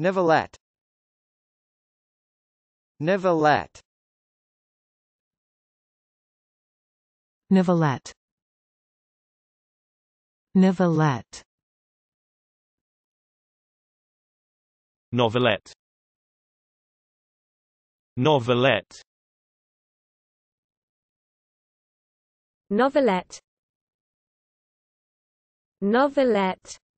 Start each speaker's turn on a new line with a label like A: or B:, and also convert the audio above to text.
A: Nevelat Nevelat Nevelat Nevelat Novelette Novelette Novelette Novelette